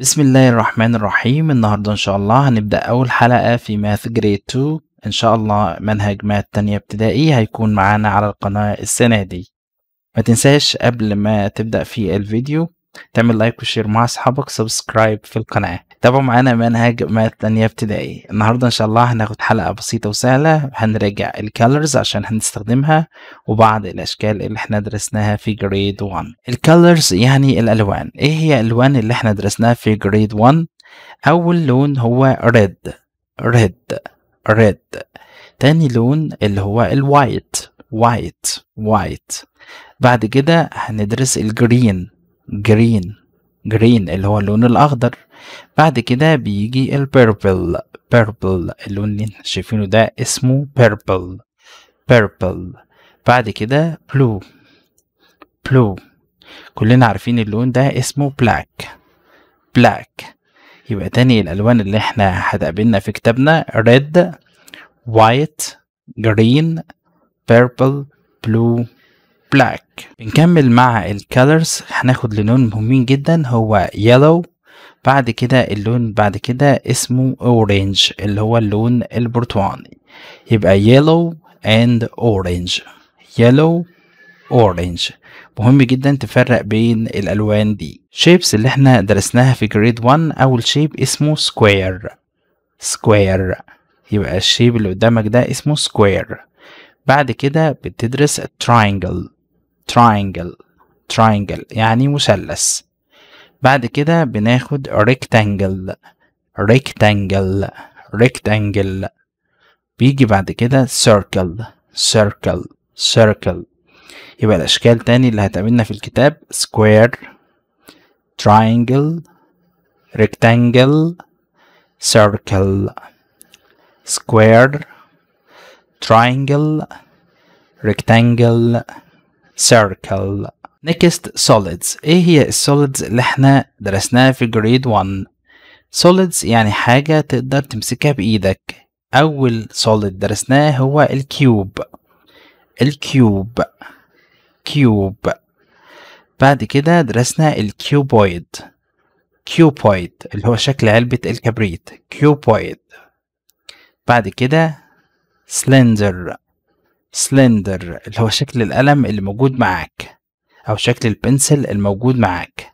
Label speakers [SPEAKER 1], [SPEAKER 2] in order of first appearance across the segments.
[SPEAKER 1] بسم الله الرحمن الرحيم النهاردة إن شاء الله هنبدأ أول حلقة في ماث جريد 2 إن شاء الله منهج ماث تانية ابتدائي هيكون معانا على القناة السنة دي ما تنساش قبل ما تبدأ في الفيديو تعمل لايك وشير مع أصحابك سبسكرايب في القناة تابعوا معانا منهج ماث تانية ابتدائي النهاردة إن شاء الله هناخد حلقة بسيطة وسهلة هنراجع الكالرز عشان هنستخدمها وبعض الأشكال اللي احنا درسناها في جريد 1 الكالرز يعني الألوان ايه هي الألوان اللي احنا درسناها في جريد 1 أول لون هو ريد ريد ريد تاني لون اللي هو الوايت وايت وايت بعد كده هندرس الجرين جرين جرين اللي هو اللون الأخضر بعد كده بيجي البيربل بيربل اللون اللي احنا شايفينه ده اسمه بيربل بيربل بعد كده بلو بلو كلنا عارفين اللون ده اسمه بلاك بلاك يبقى تاني الألوان اللي احنا هتقابلنا في كتابنا red white green purple blue بلاك بنكمل مع الكالرز هناخد للون مهمين جدا هو yellow بعد كده اللون بعد كده اسمه orange اللي هو اللون البرتقاني يبقى yellow and orange yellow orange مهم جدا تفرق بين الالوان دي شيبس اللي احنا درسناها في جريد 1 اول شيب اسمه square square يبقى الشيب اللي قدامك ده اسمه square بعد كده بتدرس triangle triangle triangle يعني مثلث بعد كده بناخد rectangle rectangle rectangle بيجي بعد كده circle circle circle يبقى الأشكال تاني اللي هتقابلنا في الكتاب square triangle rectangle circle square triangle rectangle circle نيكست solids ايه هي السوليدز اللي احنا درسناها في جريد 1 سوليدز يعني حاجة تقدر تمسكها بإيدك أول solid درسناه هو الكيوب الكيوب كيوب بعد كده درسنا الكيوبويد كيوبويد اللي هو شكل علبة الكبريت كيوبويد بعد كده سلندر سلندر اللي هو شكل القلم اللي موجود معاك أو شكل البنسل الموجود معاك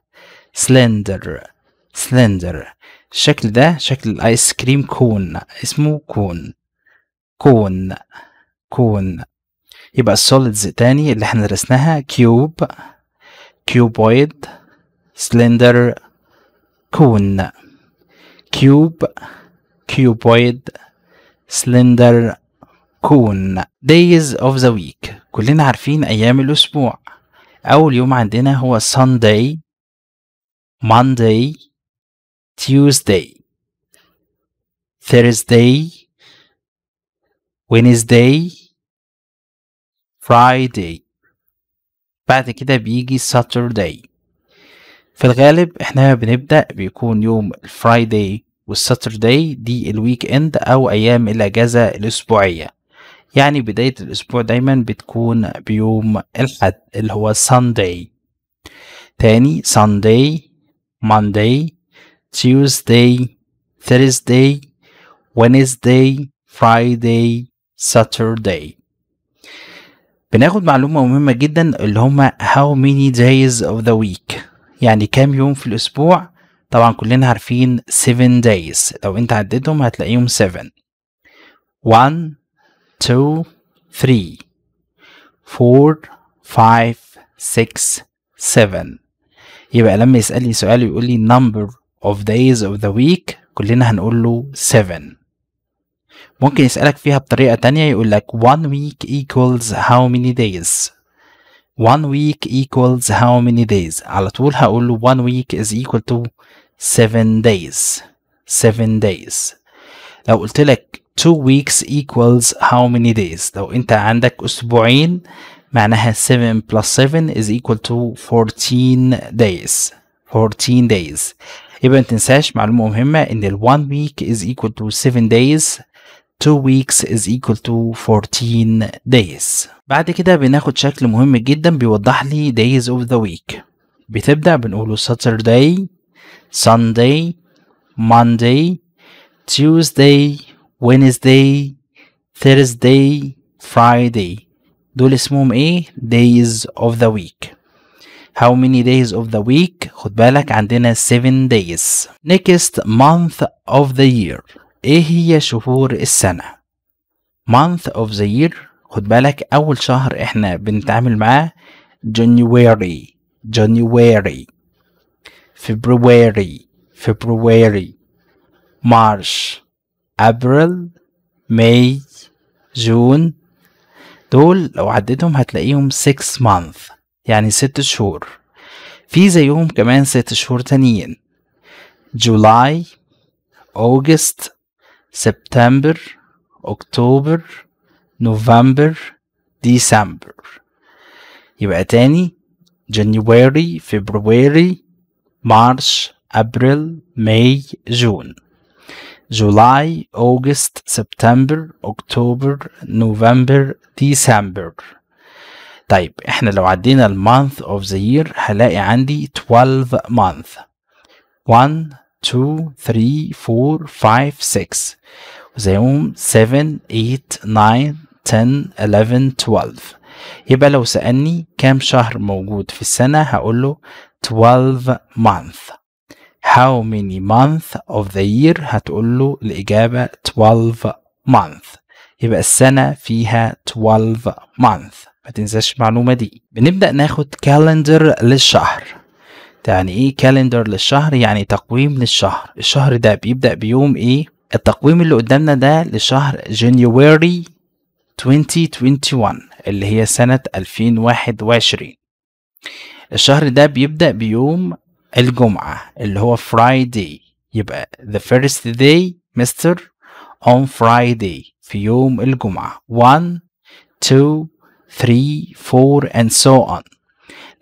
[SPEAKER 1] سلندر سلندر الشكل ده شكل الآيس كريم كون اسمه كون كون كون يبقى السوليدز تاني اللي احنا درسناها كيوب كيوبويد سلندر كون كيوب كيوبويد سلندر كون days of the week كلنا عارفين أيام الأسبوع أول يوم عندنا هو Sunday Monday Tuesday Thursday Wednesday Friday بعد كده بيجي Saturday في الغالب احنا بنبدأ بيكون يوم الفرايداي والساترداي دي الويك اند او ايام الاجازة الاسبوعية يعني بداية الأسبوع دايما بتكون بيوم الحد اللي هو Sunday تاني Sunday Monday Tuesday Thursday Wednesday Friday Saturday بناخد معلومة مهمة جدا اللي هما how many days of the week يعني كام يوم في الأسبوع طبعا كلنا عارفين 7 days لو انت عديتهم هتلاقيهم 7 1 two, three, four, five, six, seven يبقى لما يسألني سؤال ويقول لي number of days of the week كلنا هنقول له 7 ممكن يسألك فيها بطريقة تانية يقول لك one week equals how many days one week equals how many days على طول هقول له one week is equal to 7 days 7 days لو قلت لك two weeks equals how many days لو انت عندك اسبوعين معناها 7 plus 7 is equal to 14 days 14 days يبقى ما تنساش معلومة مهمة ان ال 1 week is equal to 7 days 2 weeks is equal to 14 days بعد كده بناخد شكل مهم جدا بيوضح لي days of the week بتبدأ بنقوله Saturday Sunday Monday Tuesday Wednesday Thursday Friday دول اسمهم ايه days of the week how many days of the week خد بالك عندنا 7 days next month of the year ايه هي شهور السنة month of the year خد بالك اول شهر احنا بنتعامل معاه January January February February March ابريل ماي جون دول لو عديتهم هتلاقيهم 6 month يعني ست شهور في زيهم كمان ست شهور تانيين جولاي اوجست سبتمبر اكتوبر نوفمبر ديسمبر يبقى تاني جانيوري فبراير مارش ابريل ماي جون July, August, September, October, November, December. طيب احنا لو عدينا المانث اوف ذا يير هلاقي عندي 12 مانث 1 2 3 4 5 6 يوم 7 8 9 10 11 12 يبقى لو سألني كام شهر موجود في السنة هقول له 12 month how many month of the year هتقول له الإجابة 12 month يبقى السنة فيها 12 month ما تنساش المعلومة دي بنبدأ ناخد calendar للشهر يعني ايه calendar للشهر يعني تقويم للشهر الشهر ده بيبدأ بيوم ايه التقويم اللي قدامنا ده لشهر January 2021 اللي هي سنة 2021 الشهر ده بيبدأ بيوم الجمعة اللي هو Friday يبقى the first day Mr. on Friday في يوم الجمعة 1 2 3 4 and so on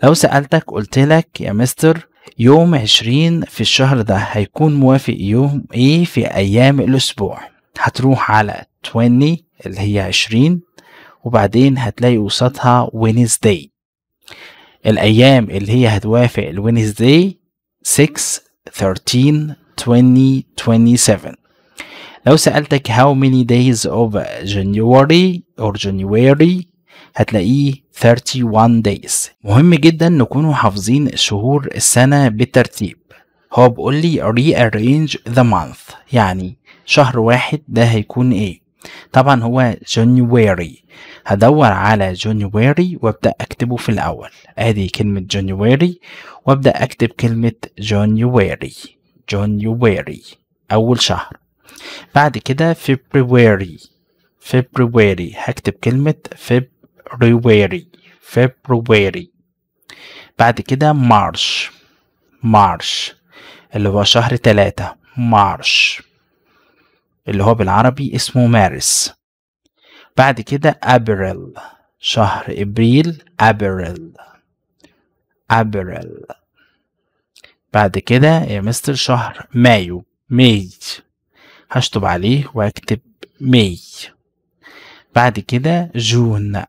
[SPEAKER 1] لو سألتك قلت لك يا مستر يوم 20 في الشهر ده هيكون موافق يوم ايه في ايام الاسبوع هتروح على 20 اللي هي 20 وبعدين هتلاقي وسطها Wednesday الأيام اللي هي هتوافق الوينزداي 6 13 20 27 لو سألتك how many days of January or January هتلاقيه 31 days مهم جدا نكونوا حافظين شهور السنة بالترتيب هو بيقول لي rearrange the month يعني شهر واحد ده هيكون ايه طبعا هو January هدور على جونيوري وابدأ أكتبه في الأول أدي كلمة جونيوري وابدأ أكتب كلمة جونيوري جونيوري أول شهر بعد كده فبراير فبراير هكتب كلمة فبراير فبراير بعد كده مارش مارش اللي هو شهر تلاتة مارش اللي هو بالعربي اسمه مارس بعد كده أبريل شهر إبريل أبريل أبريل بعد كده يا مستر شهر مايو ماي هشطب عليه وأكتب ماي بعد كده جون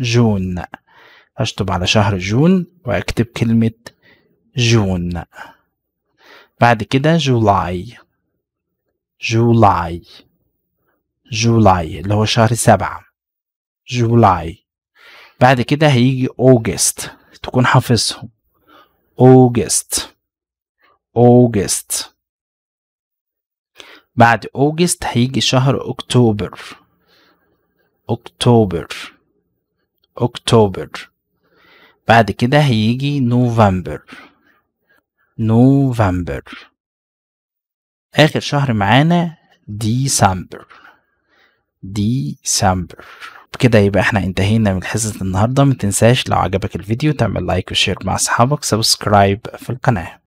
[SPEAKER 1] جون هشطب على شهر جون وأكتب كلمة جون بعد كده جولاي جولاي جولاي اللي هو شهر سبعة جولاي بعد كده هيجي اوجست تكون حافظهم اوجست اوجست بعد اوجست هيجي شهر اكتوبر اكتوبر اكتوبر بعد كده هيجي نوفمبر نوفمبر اخر شهر معانا ديسمبر ديسمبر بكده يبقى احنا انتهينا من حصة النهاردة متنساش لو عجبك الفيديو تعمل لايك وشير مع اصحابك سبسكرايب في القناة